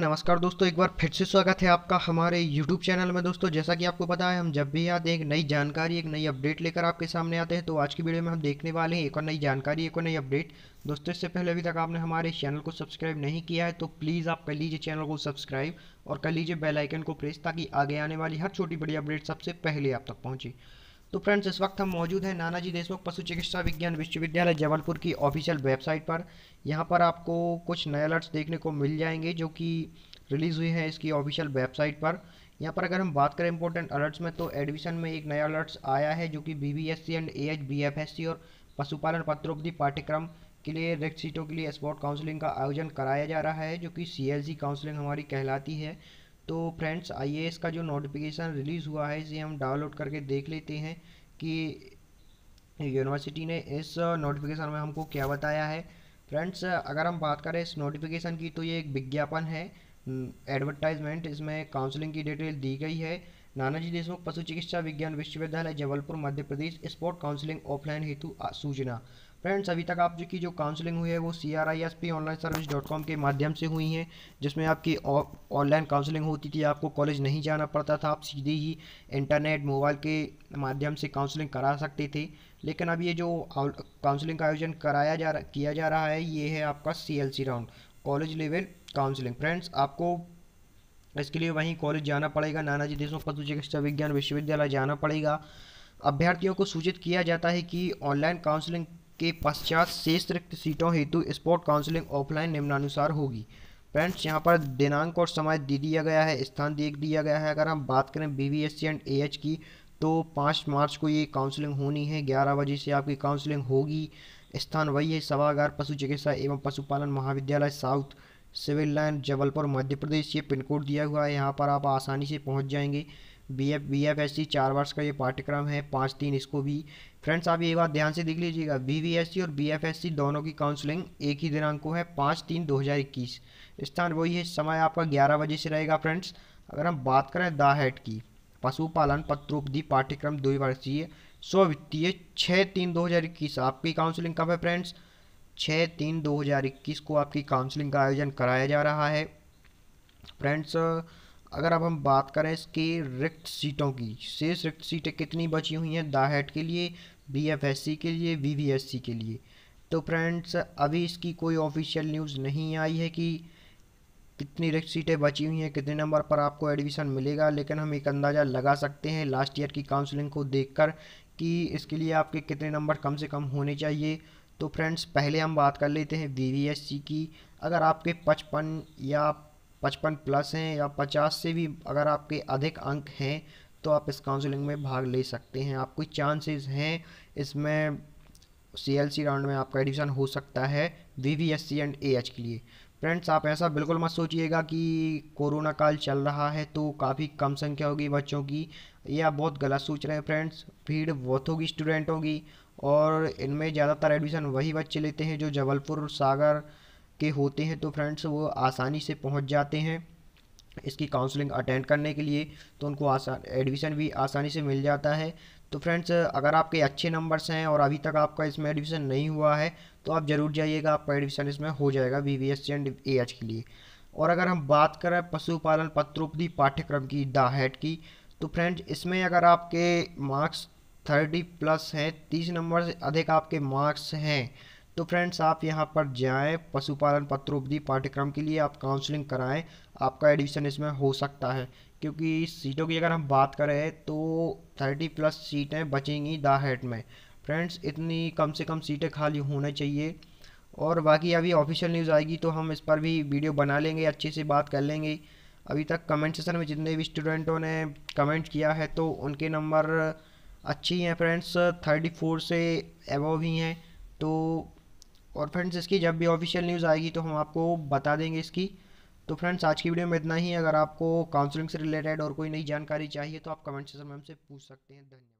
नमस्कार दोस्तों एक बार फिर से स्वागत है आपका हमारे YouTube चैनल में दोस्तों जैसा कि आपको पता है हम जब भी हैं एक नई जानकारी एक नई अपडेट लेकर आपके सामने आते हैं तो आज की वीडियो में हम देखने वाले हैं एक और नई जानकारी एक और नई अपडेट दोस्तों इससे पहले अभी तक आपने हमारे चैनल को सब्सक्राइब नहीं किया है तो प्लीज़ आप कर लीजिए चैनल को सब्सक्राइब और कर लीजिए बेलाइकन को प्रेस ताकि आगे आने वाली हर छोटी बड़ी अपडेट सबसे पहले आप तक पहुँचे तो फ्रेंड्स इस वक्त हम मौजूद हैं नानाजी देशमुख पशु चिकित्सा विज्ञान विश्वविद्यालय जबलपुर की ऑफिशियल वेबसाइट पर यहाँ पर आपको कुछ नए अलर्ट्स देखने को मिल जाएंगे जो कि रिलीज़ हुए हैं इसकी ऑफिशियल वेबसाइट पर यहाँ पर अगर हम बात करें इंपॉर्टेंट अलर्ट्स में तो एडमिशन में एक नया अलर्ट्स आया है जो कि B B S C and A H B F S C और पशुपालन पत्रोपधि पाठ्यक्रम के लिए रिक्त सीटों के लिए स्पॉट काउंसलिंग का आयोजन कराया जा रहा है जो कि सी एल सी काउंसलिंग हमारी कहलाती है तो फ्रेंड्स आइए इसका जो नोटिफिकेशन रिलीज़ हुआ है इसे हम डाउनलोड करके देख लेते हैं कि यूनिवर्सिटी ने इस नोटिफिकेशन में हमको क्या बताया है फ्रेंड्स अगर हम बात करें इस नोटिफिकेशन की तो ये एक विज्ञापन है एडवर्टाइजमेंट इसमें काउंसलिंग की डिटेल दी गई है नानाजी देशमुख पशु चिकित्सा विज्ञान विश्वविद्यालय Jabalpur Madhya Pradesh spot counselling offline हेतु सूचना फ्रेंड्स अभी तक आपकी जो काउंसलिंग हुई है वो C R I S P online service dot com के माध्यम से हुई है जिसमें आपकी ऑनलाइन काउंसलिंग होती थी आपको कॉलेज नहीं जाना पड़ता था आप सीधे ही इंटरनेट मोबाइल के माध्यम से काउंसलिंग करा सकते थे लेकिन अब ये जो काउंसलिंग का आयोजन कराया जा रहा किया जा रहा है ये है आपका C L C round college level counselling friends आपको इसके लिए वहीं कॉलेज जाना पड़ेगा नानाजी देशमुख पशु चिकित्सा विज्ञान विश्वविद्यालय जाना पड़ेगा अभ्यर्थियों को सूचित किया जाता है कि ऑनलाइन काउंसलिंग के पश्चात शेष रिक्त सीटों हेतु स्पोर्ट काउंसलिंग ऑफलाइन निम्नानुसार होगी फ्रेंड्स यहाँ पर दिनांक और समय दे दिया गया है स्थान देख दिया गया है अगर हम बात करें B V S C and A H की तो पाँच मार्च को ये काउंसलिंग होनी है ग्यारह बजे से आपकी काउंसलिंग होगी स्थान वही है सभागार पशु चिकित्सा एवं पशुपालन महाविद्यालय south civil line Jabalpur Madhya Pradesh ये पिन कोड दिया हुआ है यहाँ पर आप आसानी से पहुँच जाएंगे B F B F S C चार वर्ष का ये पाठ्यक्रम है पाँच तीन इसको भी फ्रेंड्स आप ये बात ध्यान से देख लीजिएगा बी वी एस सी और बी एफ एस सी दोनों की काउंसलिंग एक ही दिनांक को है पाँच तीन दो हज़ार इक्कीस स्थान वही है समय आपका ग्यारह बजे से रहेगा फ्रेंड्स अगर हम बात करें दा हेड की पशुपालन पत्रोपदी पाठ्यक्रम दो वर्षीय सौ वित्तीय छः तीन दो हज़ार इक्कीस आपकी काउंसलिंग कब है फ्रेंड्स छः तीन दो हज़ार इक्कीस को आपकी काउंसलिंग का आयोजन कराया जा रहा है फ्रेंड्स अगर अब हम बात करें इसके रिक्त सीटों की शेष रिक्त सीटें कितनी बची हुई हैं दाहेट के लिए बी के लिए वी के लिए तो फ्रेंड्स अभी इसकी कोई ऑफिशियल न्यूज़ नहीं आई है कि कितनी रिक्त सीटें बची हुई हैं कितने नंबर पर आपको एडमिशन मिलेगा लेकिन हम एक अंदाज़ा लगा सकते हैं लास्ट ईयर की काउंसलिंग को कर कि इसके लिए आपके कितने नंबर कम से कम होने चाहिए तो फ्रेंड्स पहले हम बात कर लेते हैं वी की अगर आपके पचपन या पचपन प्लस हैं या पचास से भी अगर आपके अधिक अंक हैं तो आप इस काउंसलिंग में भाग ले सकते हैं आपको चांसेस हैं इसमें सी राउंड में आपका एडमिशन हो सकता है V V S C and A H के लिए फ्रेंड्स आप ऐसा बिल्कुल मत सोचिएगा कि कोरोना काल चल रहा है तो काफ़ी कम संख्या होगी बच्चों की ये आप बहुत गलत सोच रहे हैं फ्रेंड्स भीड़ बहुत होगी स्टूडेंटों की और इनमें ज़्यादातर एडमिशन वही बच्चे लेते हैं जो जबलपुर सागर के होते हैं तो फ्रेंड्स वो आसानी से पहुंच जाते हैं इसकी काउंसलिंग अटेंड करने के लिए तो उनको आसान एडमिशन भी आसानी से मिल जाता है तो फ्रेंड्स अगर आपके अच्छे नंबर्स हैं और अभी तक आपका इसमें एडमिशन नहीं हुआ है तो आप ज़रूर जाइएगा आपका एडमिशन इसमें हो जाएगा B B S and A H के लिए और अगर हम बात करें पशुपालन पत्रोपधि पाठ्यक्रम की द हेड की तो फ्रेंड्स इसमें अगर आपके मार्क्स थर्टी प्लस हैं तीस नंबर से अधिक आपके मार्क्स हैं तो फ्रेंड्स आप यहाँ पर जाएँ पशुपालन पत्रोपदी पाठ्यक्रम के लिए आप काउंसलिंग कराएँ आपका एडमिशन इसमें हो सकता है क्योंकि सीटों की अगर हम बात करें तो थर्टी प्लस सीटें बचेंगी दा हेड में फ्रेंड्स इतनी कम से कम सीटें खाली होना चाहिए और बाकी अभी ऑफिशियल न्यूज़ आएगी तो हम इस पर भी वीडियो बना लेंगे अच्छे से बात कर लेंगे अभी तक कमेंट सेशन में जितने भी स्टूडेंटों ने कमेंट किया है तो उनके नंबर अच्छी हैं फ्रेंड्स थर्टी फोर से एबव ही हैं तो और फ्रेंड्स इसकी जब भी ऑफिशियल न्यूज़ आएगी तो हम आपको बता देंगे इसकी तो फ्रेंड्स आज की वीडियो में इतना ही अगर आपको काउंसलिंग से रिलेटेड और कोई नई जानकारी चाहिए तो आप कमेंट सेक्शन में हमसे पूछ सकते हैं धन्यवाद